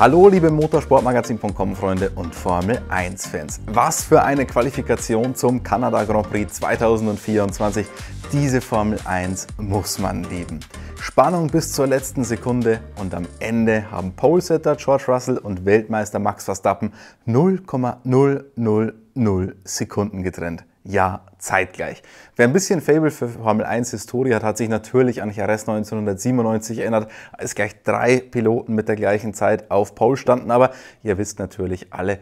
Hallo liebe Motorsportmagazin.com Freunde und Formel 1 Fans. Was für eine Qualifikation zum Kanada Grand Prix 2024. Diese Formel 1 muss man lieben. Spannung bis zur letzten Sekunde und am Ende haben Polesetter George Russell und Weltmeister Max Verstappen 0,000 Sekunden getrennt ja, zeitgleich. Wer ein bisschen Fable für Formel 1 Historie hat, hat sich natürlich an Jerez 1997 erinnert, als gleich drei Piloten mit der gleichen Zeit auf Pole standen. Aber ihr wisst natürlich alle,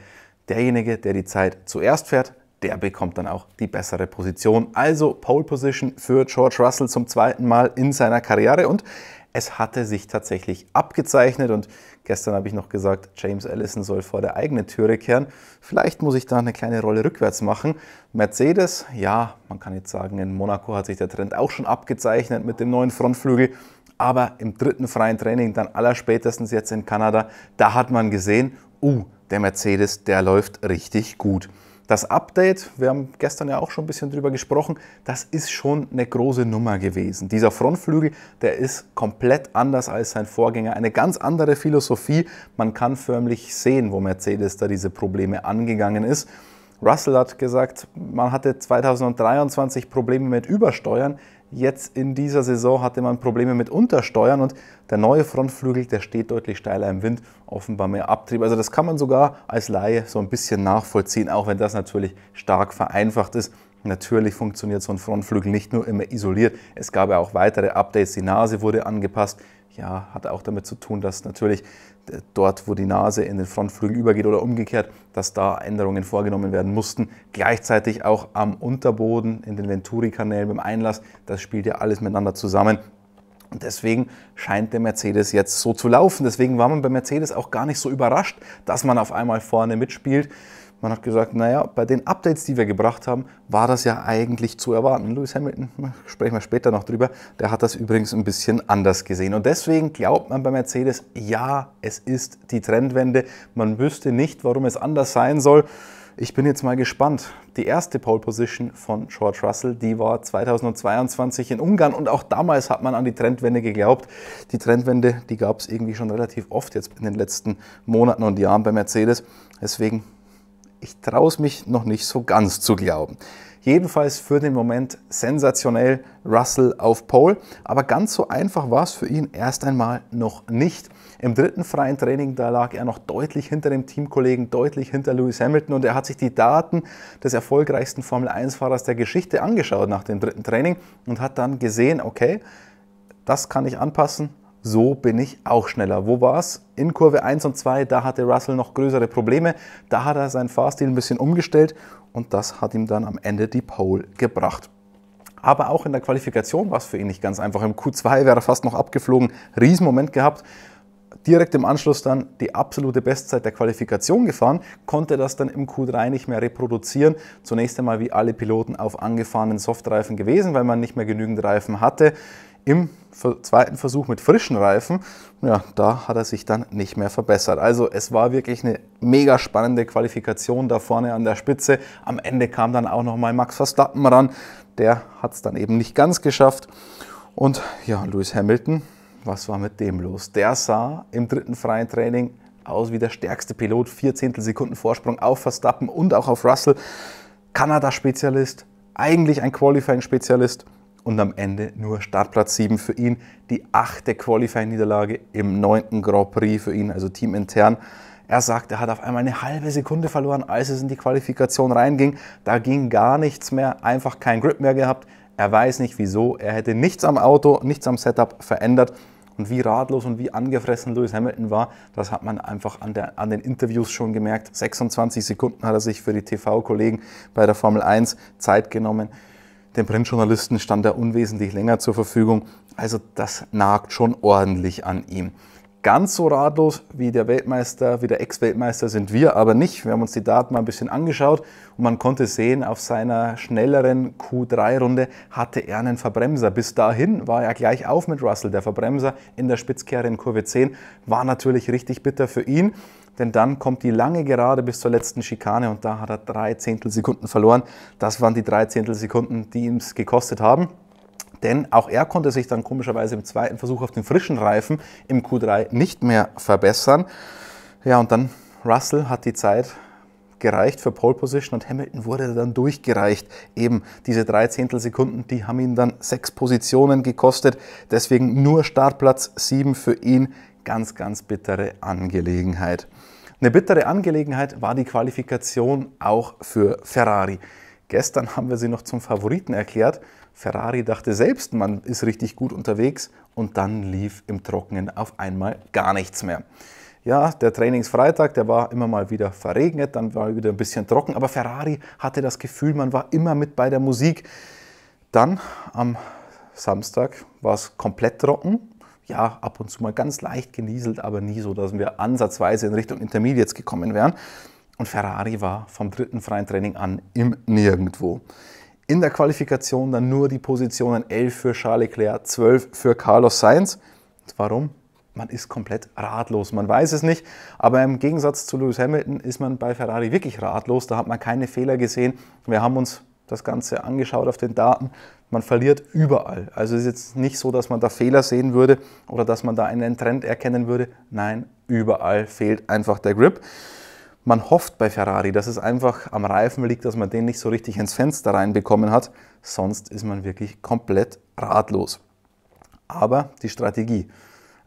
derjenige, der die Zeit zuerst fährt, der bekommt dann auch die bessere Position. Also Pole Position für George Russell zum zweiten Mal in seiner Karriere und es hatte sich tatsächlich abgezeichnet und gestern habe ich noch gesagt, James Allison soll vor der eigenen Türe kehren. Vielleicht muss ich da eine kleine Rolle rückwärts machen. Mercedes, ja, man kann jetzt sagen, in Monaco hat sich der Trend auch schon abgezeichnet mit dem neuen Frontflügel. Aber im dritten freien Training, dann allerspätestens jetzt in Kanada, da hat man gesehen, uh, der Mercedes, der läuft richtig gut. Das Update, wir haben gestern ja auch schon ein bisschen drüber gesprochen, das ist schon eine große Nummer gewesen. Dieser Frontflügel, der ist komplett anders als sein Vorgänger. Eine ganz andere Philosophie. Man kann förmlich sehen, wo Mercedes da diese Probleme angegangen ist. Russell hat gesagt, man hatte 2023 Probleme mit Übersteuern. Jetzt in dieser Saison hatte man Probleme mit Untersteuern und der neue Frontflügel, der steht deutlich steiler im Wind, offenbar mehr Abtrieb. Also das kann man sogar als Laie so ein bisschen nachvollziehen, auch wenn das natürlich stark vereinfacht ist. Natürlich funktioniert so ein Frontflügel nicht nur immer isoliert, es gab ja auch weitere Updates, die Nase wurde angepasst. Ja, hat auch damit zu tun, dass natürlich dort, wo die Nase in den Frontflügel übergeht oder umgekehrt, dass da Änderungen vorgenommen werden mussten. Gleichzeitig auch am Unterboden, in den Venturi-Kanälen beim Einlass, das spielt ja alles miteinander zusammen. Und deswegen scheint der Mercedes jetzt so zu laufen. Deswegen war man bei Mercedes auch gar nicht so überrascht, dass man auf einmal vorne mitspielt. Man hat gesagt, naja, bei den Updates, die wir gebracht haben, war das ja eigentlich zu erwarten. Lewis Hamilton, sprechen wir später noch drüber, der hat das übrigens ein bisschen anders gesehen. Und deswegen glaubt man bei Mercedes, ja, es ist die Trendwende. Man wüsste nicht, warum es anders sein soll. Ich bin jetzt mal gespannt. Die erste Pole Position von George Russell, die war 2022 in Ungarn und auch damals hat man an die Trendwende geglaubt. Die Trendwende, die gab es irgendwie schon relativ oft jetzt in den letzten Monaten und Jahren bei Mercedes. Deswegen ich traue es mich noch nicht so ganz zu glauben. Jedenfalls für den Moment sensationell Russell auf Pole, aber ganz so einfach war es für ihn erst einmal noch nicht. Im dritten freien Training, da lag er noch deutlich hinter dem Teamkollegen, deutlich hinter Lewis Hamilton und er hat sich die Daten des erfolgreichsten Formel-1-Fahrers der Geschichte angeschaut nach dem dritten Training und hat dann gesehen, okay, das kann ich anpassen, so bin ich auch schneller. Wo war es? In Kurve 1 und 2, da hatte Russell noch größere Probleme. Da hat er seinen Fahrstil ein bisschen umgestellt und das hat ihm dann am Ende die Pole gebracht. Aber auch in der Qualifikation war es für ihn nicht ganz einfach. Im Q2 wäre er fast noch abgeflogen, Riesenmoment gehabt. Direkt im Anschluss dann die absolute Bestzeit der Qualifikation gefahren, konnte das dann im Q3 nicht mehr reproduzieren. Zunächst einmal wie alle Piloten auf angefahrenen Softreifen gewesen, weil man nicht mehr genügend Reifen hatte im zweiten Versuch mit frischen Reifen, ja, da hat er sich dann nicht mehr verbessert. Also es war wirklich eine mega spannende Qualifikation da vorne an der Spitze. Am Ende kam dann auch nochmal Max Verstappen ran. Der hat es dann eben nicht ganz geschafft. Und ja, Lewis Hamilton, was war mit dem los? Der sah im dritten freien Training aus wie der stärkste Pilot. Vier Sekunden Vorsprung auf Verstappen und auch auf Russell. Kanada-Spezialist, eigentlich ein Qualifying-Spezialist und am Ende nur Startplatz 7 für ihn. Die achte Qualifying-Niederlage im neunten Grand Prix für ihn, also teamintern. Er sagt, er hat auf einmal eine halbe Sekunde verloren, als es in die Qualifikation reinging. Da ging gar nichts mehr, einfach kein Grip mehr gehabt. Er weiß nicht wieso, er hätte nichts am Auto, nichts am Setup verändert. Und wie ratlos und wie angefressen Lewis Hamilton war, das hat man einfach an, der, an den Interviews schon gemerkt. 26 Sekunden hat er sich für die TV-Kollegen bei der Formel 1 Zeit genommen. Den Printjournalisten stand er unwesentlich länger zur Verfügung, also das nagt schon ordentlich an ihm. Ganz so ratlos wie der Weltmeister, wie der Ex-Weltmeister sind wir aber nicht. Wir haben uns die Daten mal ein bisschen angeschaut und man konnte sehen, auf seiner schnelleren Q3-Runde hatte er einen Verbremser. Bis dahin war er gleich auf mit Russell. Der Verbremser in der Spitzkehre in Kurve 10 war natürlich richtig bitter für ihn denn dann kommt die lange Gerade bis zur letzten Schikane und da hat er drei Zehntelsekunden verloren. Das waren die drei Zehntelsekunden, die ihm es gekostet haben. Denn auch er konnte sich dann komischerweise im zweiten Versuch auf den frischen Reifen im Q3 nicht mehr verbessern. Ja, und dann Russell hat die Zeit gereicht für Pole Position und Hamilton wurde dann durchgereicht. Eben diese drei Zehntelsekunden, die haben ihn dann sechs Positionen gekostet. Deswegen nur Startplatz sieben für ihn ganz, ganz bittere Angelegenheit. Eine bittere Angelegenheit war die Qualifikation auch für Ferrari. Gestern haben wir sie noch zum Favoriten erklärt. Ferrari dachte selbst, man ist richtig gut unterwegs und dann lief im Trockenen auf einmal gar nichts mehr. Ja, der Trainingsfreitag, der war immer mal wieder verregnet, dann war wieder ein bisschen trocken, aber Ferrari hatte das Gefühl, man war immer mit bei der Musik. Dann am Samstag war es komplett trocken, ja, ab und zu mal ganz leicht genieselt, aber nie so, dass wir ansatzweise in Richtung Intermediates gekommen wären. Und Ferrari war vom dritten freien Training an im Nirgendwo. In der Qualifikation dann nur die Positionen 11 für Charles Leclerc, 12 für Carlos Sainz. Warum? Man ist komplett ratlos. Man weiß es nicht, aber im Gegensatz zu Lewis Hamilton ist man bei Ferrari wirklich ratlos. Da hat man keine Fehler gesehen. Wir haben uns das Ganze angeschaut auf den Daten. Man verliert überall. Also es ist jetzt nicht so, dass man da Fehler sehen würde oder dass man da einen Trend erkennen würde. Nein, überall fehlt einfach der Grip. Man hofft bei Ferrari, dass es einfach am Reifen liegt, dass man den nicht so richtig ins Fenster reinbekommen hat. Sonst ist man wirklich komplett ratlos. Aber die Strategie,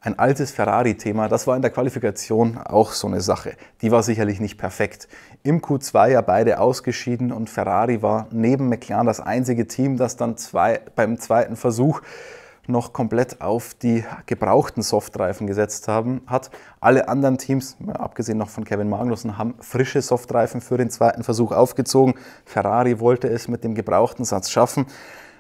ein altes Ferrari-Thema. Das war in der Qualifikation auch so eine Sache. Die war sicherlich nicht perfekt. Im Q2 ja beide ausgeschieden und Ferrari war neben McLaren das einzige Team, das dann zwei, beim zweiten Versuch noch komplett auf die gebrauchten Softreifen gesetzt haben, hat. Alle anderen Teams, abgesehen noch von Kevin Magnussen, haben frische Softreifen für den zweiten Versuch aufgezogen. Ferrari wollte es mit dem gebrauchten Satz schaffen.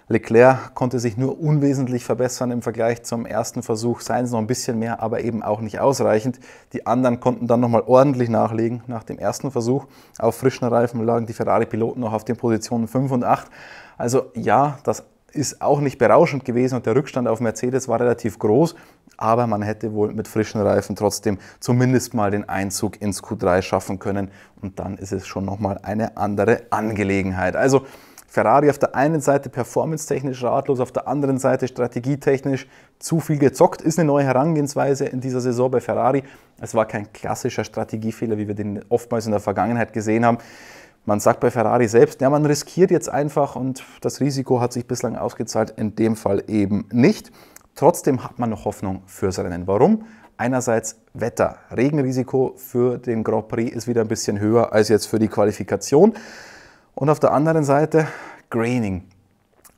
Leclerc konnte sich nur unwesentlich verbessern im Vergleich zum ersten Versuch, Seien es noch ein bisschen mehr, aber eben auch nicht ausreichend. Die anderen konnten dann nochmal ordentlich nachlegen nach dem ersten Versuch. Auf frischen Reifen lagen die Ferrari-Piloten noch auf den Positionen 5 und 8. Also ja, das ist auch nicht berauschend gewesen und der Rückstand auf Mercedes war relativ groß, aber man hätte wohl mit frischen Reifen trotzdem zumindest mal den Einzug ins Q3 schaffen können und dann ist es schon noch mal eine andere Angelegenheit. Also Ferrari auf der einen Seite performance-technisch ratlos, auf der anderen Seite strategietechnisch zu viel gezockt, ist eine neue Herangehensweise in dieser Saison bei Ferrari. Es war kein klassischer Strategiefehler, wie wir den oftmals in der Vergangenheit gesehen haben. Man sagt bei Ferrari selbst, ja, man riskiert jetzt einfach und das Risiko hat sich bislang ausgezahlt, in dem Fall eben nicht. Trotzdem hat man noch Hoffnung fürs Rennen. Warum? Einerseits Wetter. Regenrisiko für den Grand Prix ist wieder ein bisschen höher als jetzt für die Qualifikation. Und auf der anderen Seite Graining.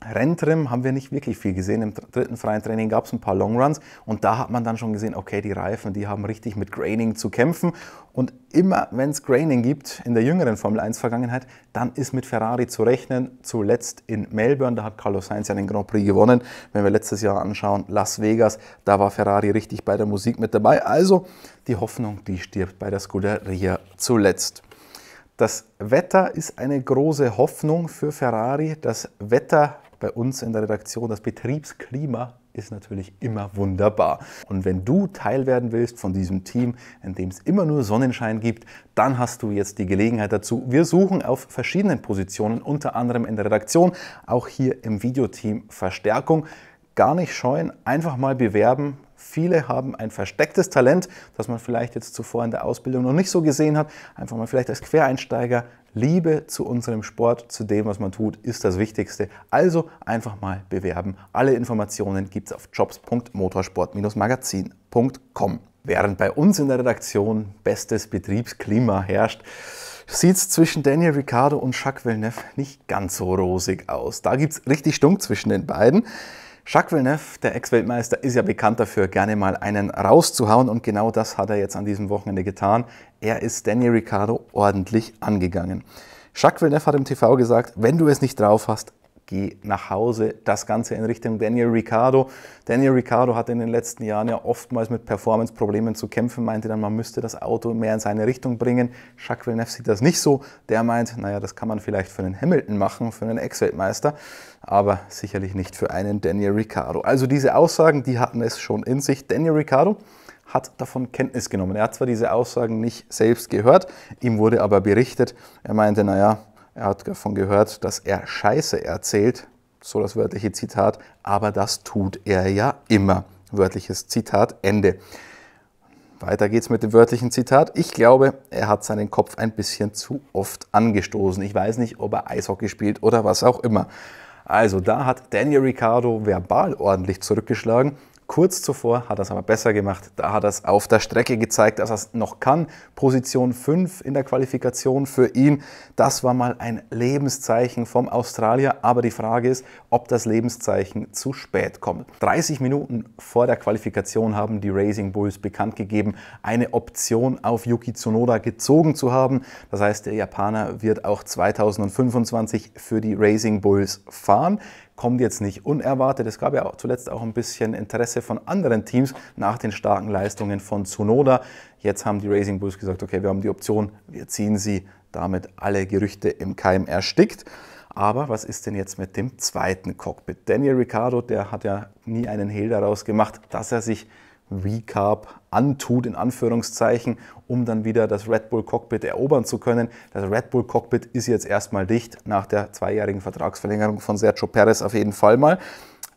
Renntrim haben wir nicht wirklich viel gesehen. Im dritten freien Training gab es ein paar Longruns und da hat man dann schon gesehen, okay, die Reifen, die haben richtig mit Graining zu kämpfen. Und immer wenn es Graining gibt in der jüngeren Formel 1 Vergangenheit, dann ist mit Ferrari zu rechnen. Zuletzt in Melbourne, da hat Carlos Sainz ja den Grand Prix gewonnen. Wenn wir letztes Jahr anschauen, Las Vegas, da war Ferrari richtig bei der Musik mit dabei. Also die Hoffnung, die stirbt bei der Scuderia zuletzt. Das Wetter ist eine große Hoffnung für Ferrari. Das Wetter bei uns in der Redaktion, das Betriebsklima ist natürlich immer wunderbar. Und wenn du Teil werden willst von diesem Team, in dem es immer nur Sonnenschein gibt, dann hast du jetzt die Gelegenheit dazu. Wir suchen auf verschiedenen Positionen, unter anderem in der Redaktion, auch hier im Videoteam Verstärkung. Gar nicht scheuen, einfach mal bewerben. Viele haben ein verstecktes Talent, das man vielleicht jetzt zuvor in der Ausbildung noch nicht so gesehen hat. Einfach mal vielleicht als Quereinsteiger. Liebe zu unserem Sport, zu dem, was man tut, ist das Wichtigste. Also einfach mal bewerben. Alle Informationen gibt es auf jobs.motorsport-magazin.com. Während bei uns in der Redaktion bestes Betriebsklima herrscht, sieht es zwischen Daniel Ricciardo und Jacques Villeneuve nicht ganz so rosig aus. Da gibt es richtig Stunk zwischen den beiden. Jacques Villeneuve, der Ex-Weltmeister, ist ja bekannt dafür, gerne mal einen rauszuhauen und genau das hat er jetzt an diesem Wochenende getan. Er ist Danny Ricciardo ordentlich angegangen. Jacques Villeneuve hat im TV gesagt, wenn du es nicht drauf hast, geh nach Hause. Das Ganze in Richtung Daniel Ricciardo. Daniel Ricciardo hatte in den letzten Jahren ja oftmals mit Performance-Problemen zu kämpfen, meinte dann, man müsste das Auto mehr in seine Richtung bringen. Jacques Villeneuve sieht das nicht so. Der meint, naja, das kann man vielleicht für einen Hamilton machen, für einen Ex-Weltmeister, aber sicherlich nicht für einen Daniel Ricciardo. Also diese Aussagen, die hatten es schon in sich. Daniel Ricciardo hat davon Kenntnis genommen. Er hat zwar diese Aussagen nicht selbst gehört, ihm wurde aber berichtet, er meinte, naja, er hat davon gehört, dass er Scheiße erzählt, so das wörtliche Zitat, aber das tut er ja immer. Wörtliches Zitat Ende. Weiter geht's mit dem wörtlichen Zitat. Ich glaube, er hat seinen Kopf ein bisschen zu oft angestoßen. Ich weiß nicht, ob er Eishockey spielt oder was auch immer. Also da hat Daniel Ricciardo verbal ordentlich zurückgeschlagen Kurz zuvor hat er es aber besser gemacht. Da hat er es auf der Strecke gezeigt, dass er es noch kann. Position 5 in der Qualifikation für ihn. Das war mal ein Lebenszeichen vom Australier. Aber die Frage ist, ob das Lebenszeichen zu spät kommt. 30 Minuten vor der Qualifikation haben die Racing Bulls bekannt gegeben, eine Option auf Yuki Tsunoda gezogen zu haben. Das heißt, der Japaner wird auch 2025 für die Racing Bulls fahren kommt jetzt nicht unerwartet. Es gab ja auch zuletzt auch ein bisschen Interesse von anderen Teams nach den starken Leistungen von Tsunoda. Jetzt haben die Racing Bulls gesagt, okay, wir haben die Option, wir ziehen sie. Damit alle Gerüchte im Keim erstickt. Aber was ist denn jetzt mit dem zweiten Cockpit? Daniel Ricciardo, der hat ja nie einen Hehl daraus gemacht, dass er sich Recarb antut, in Anführungszeichen, um dann wieder das Red Bull Cockpit erobern zu können. Das Red Bull Cockpit ist jetzt erstmal dicht nach der zweijährigen Vertragsverlängerung von Sergio Perez auf jeden Fall mal.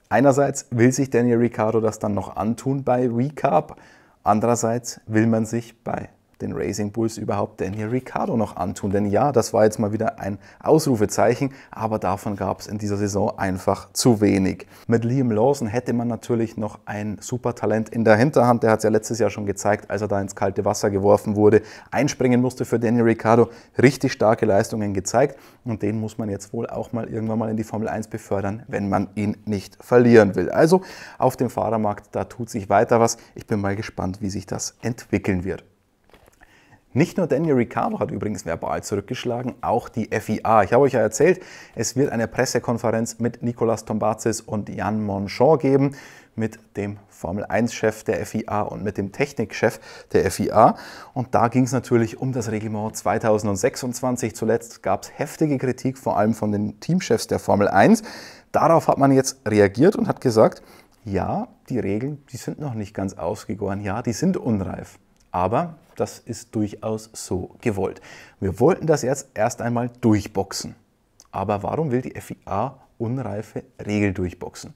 Einerseits will sich Daniel Ricciardo das dann noch antun bei Recarb, andererseits will man sich bei den Racing Bulls überhaupt Daniel Ricciardo noch antun. Denn ja, das war jetzt mal wieder ein Ausrufezeichen, aber davon gab es in dieser Saison einfach zu wenig. Mit Liam Lawson hätte man natürlich noch ein Supertalent in der Hinterhand. Der hat es ja letztes Jahr schon gezeigt, als er da ins kalte Wasser geworfen wurde, einspringen musste für Daniel Ricciardo. Richtig starke Leistungen gezeigt und den muss man jetzt wohl auch mal irgendwann mal in die Formel 1 befördern, wenn man ihn nicht verlieren will. Also auf dem Fahrermarkt, da tut sich weiter was. Ich bin mal gespannt, wie sich das entwickeln wird. Nicht nur Daniel Ricciardo hat übrigens verbal zurückgeschlagen, auch die FIA. Ich habe euch ja erzählt, es wird eine Pressekonferenz mit Nicolas Tombazis und Jan Monchon geben, mit dem Formel-1-Chef der FIA und mit dem Technikchef der FIA. Und da ging es natürlich um das Reglement 2026. Zuletzt gab es heftige Kritik, vor allem von den Teamchefs der Formel 1. Darauf hat man jetzt reagiert und hat gesagt, ja, die Regeln, die sind noch nicht ganz ausgegoren, ja, die sind unreif aber das ist durchaus so gewollt. Wir wollten das jetzt erst einmal durchboxen. Aber warum will die FIA unreife Regel durchboxen?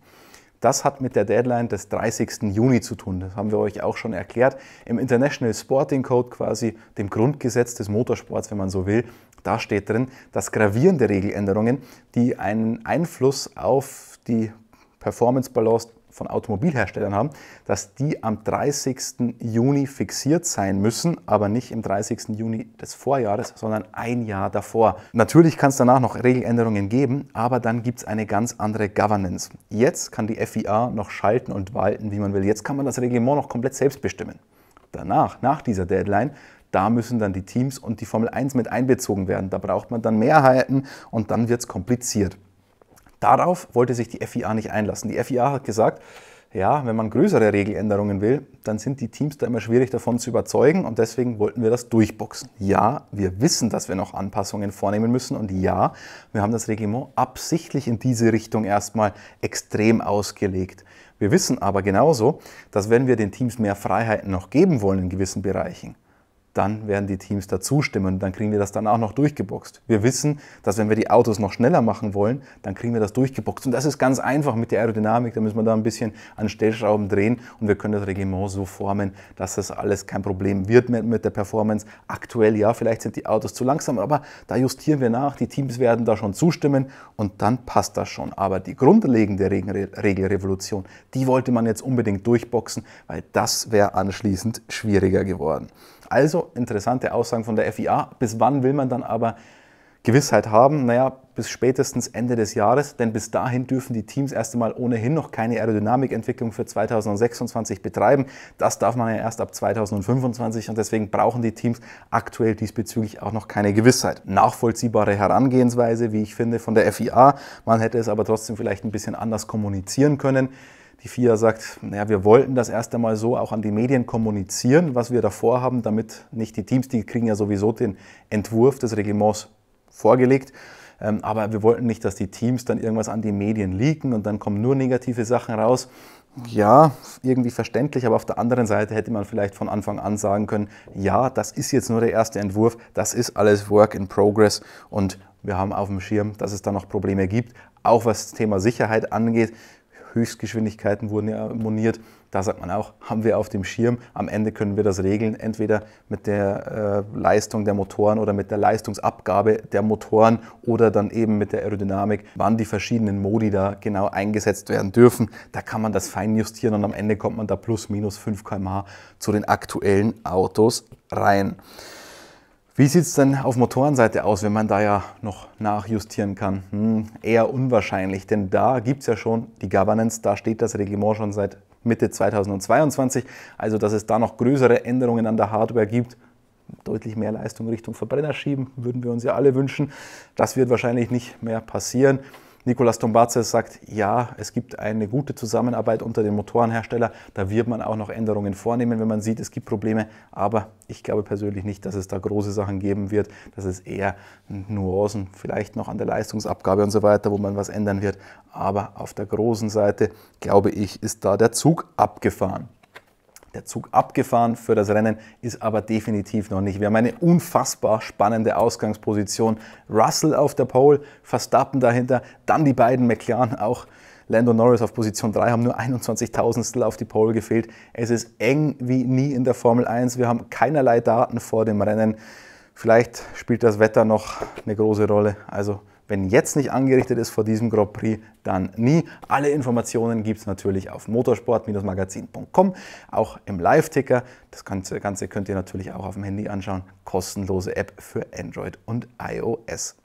Das hat mit der Deadline des 30. Juni zu tun. Das haben wir euch auch schon erklärt. Im International Sporting Code quasi, dem Grundgesetz des Motorsports, wenn man so will, da steht drin, dass gravierende Regeländerungen, die einen Einfluss auf die Performance-Balance von Automobilherstellern haben, dass die am 30. Juni fixiert sein müssen, aber nicht im 30. Juni des Vorjahres, sondern ein Jahr davor. Natürlich kann es danach noch Regeländerungen geben, aber dann gibt es eine ganz andere Governance. Jetzt kann die FIA noch schalten und walten, wie man will. Jetzt kann man das Reglement noch komplett selbst bestimmen. Danach, nach dieser Deadline, da müssen dann die Teams und die Formel 1 mit einbezogen werden. Da braucht man dann Mehrheiten und dann wird es kompliziert. Darauf wollte sich die FIA nicht einlassen. Die FIA hat gesagt, ja, wenn man größere Regeländerungen will, dann sind die Teams da immer schwierig davon zu überzeugen und deswegen wollten wir das durchboxen. Ja, wir wissen, dass wir noch Anpassungen vornehmen müssen und ja, wir haben das Reglement absichtlich in diese Richtung erstmal extrem ausgelegt. Wir wissen aber genauso, dass wenn wir den Teams mehr Freiheiten noch geben wollen in gewissen Bereichen, dann werden die Teams dazu stimmen. Dann kriegen wir das dann auch noch durchgeboxt. Wir wissen, dass wenn wir die Autos noch schneller machen wollen, dann kriegen wir das durchgeboxt. Und das ist ganz einfach mit der Aerodynamik. Da müssen wir da ein bisschen an Stellschrauben drehen und wir können das Reglement so formen, dass das alles kein Problem wird mit der Performance. Aktuell ja, vielleicht sind die Autos zu langsam, aber da justieren wir nach. Die Teams werden da schon zustimmen und dann passt das schon. Aber die grundlegende Regelrevolution, die wollte man jetzt unbedingt durchboxen, weil das wäre anschließend schwieriger geworden. Also interessante Aussagen von der FIA. Bis wann will man dann aber Gewissheit haben? Naja, bis spätestens Ende des Jahres, denn bis dahin dürfen die Teams erst einmal ohnehin noch keine Aerodynamikentwicklung für 2026 betreiben. Das darf man ja erst ab 2025 und deswegen brauchen die Teams aktuell diesbezüglich auch noch keine Gewissheit. Nachvollziehbare Herangehensweise, wie ich finde, von der FIA. Man hätte es aber trotzdem vielleicht ein bisschen anders kommunizieren können. Die FIA sagt, naja, wir wollten das erst einmal so auch an die Medien kommunizieren, was wir davor haben, damit nicht die Teams, die kriegen ja sowieso den Entwurf des Reglements vorgelegt, ähm, aber wir wollten nicht, dass die Teams dann irgendwas an die Medien leaken und dann kommen nur negative Sachen raus. Ja, irgendwie verständlich, aber auf der anderen Seite hätte man vielleicht von Anfang an sagen können, ja, das ist jetzt nur der erste Entwurf, das ist alles Work in Progress und wir haben auf dem Schirm, dass es da noch Probleme gibt. Auch was das Thema Sicherheit angeht, Höchstgeschwindigkeiten wurden ja moniert. Da sagt man auch, haben wir auf dem Schirm. Am Ende können wir das regeln, entweder mit der äh, Leistung der Motoren oder mit der Leistungsabgabe der Motoren oder dann eben mit der Aerodynamik, wann die verschiedenen Modi da genau eingesetzt werden dürfen. Da kann man das fein justieren und am Ende kommt man da plus minus 5 km/h zu den aktuellen Autos rein. Wie sieht es denn auf Motorenseite aus, wenn man da ja noch nachjustieren kann? Hm, eher unwahrscheinlich, denn da gibt es ja schon die Governance, da steht das Reglement schon seit Mitte 2022. Also, dass es da noch größere Änderungen an der Hardware gibt, deutlich mehr Leistung Richtung Verbrenner schieben, würden wir uns ja alle wünschen. Das wird wahrscheinlich nicht mehr passieren. Nicolas Tombazes sagt, ja, es gibt eine gute Zusammenarbeit unter den Motorenherstellern. Da wird man auch noch Änderungen vornehmen, wenn man sieht, es gibt Probleme. Aber ich glaube persönlich nicht, dass es da große Sachen geben wird. Das ist eher Nuancen, vielleicht noch an der Leistungsabgabe und so weiter, wo man was ändern wird. Aber auf der großen Seite, glaube ich, ist da der Zug abgefahren. Der Zug abgefahren für das Rennen ist aber definitiv noch nicht. Wir haben eine unfassbar spannende Ausgangsposition. Russell auf der Pole, Verstappen dahinter, dann die beiden McLaren auch. Lando Norris auf Position 3 haben nur 21000 Tausendstel auf die Pole gefehlt. Es ist eng wie nie in der Formel 1. Wir haben keinerlei Daten vor dem Rennen. Vielleicht spielt das Wetter noch eine große Rolle. Also wenn jetzt nicht angerichtet ist vor diesem Grand Prix, dann nie. Alle Informationen gibt es natürlich auf motorsport-magazin.com, auch im Live-Ticker. Das Ganze, Ganze könnt ihr natürlich auch auf dem Handy anschauen. Kostenlose App für Android und iOS.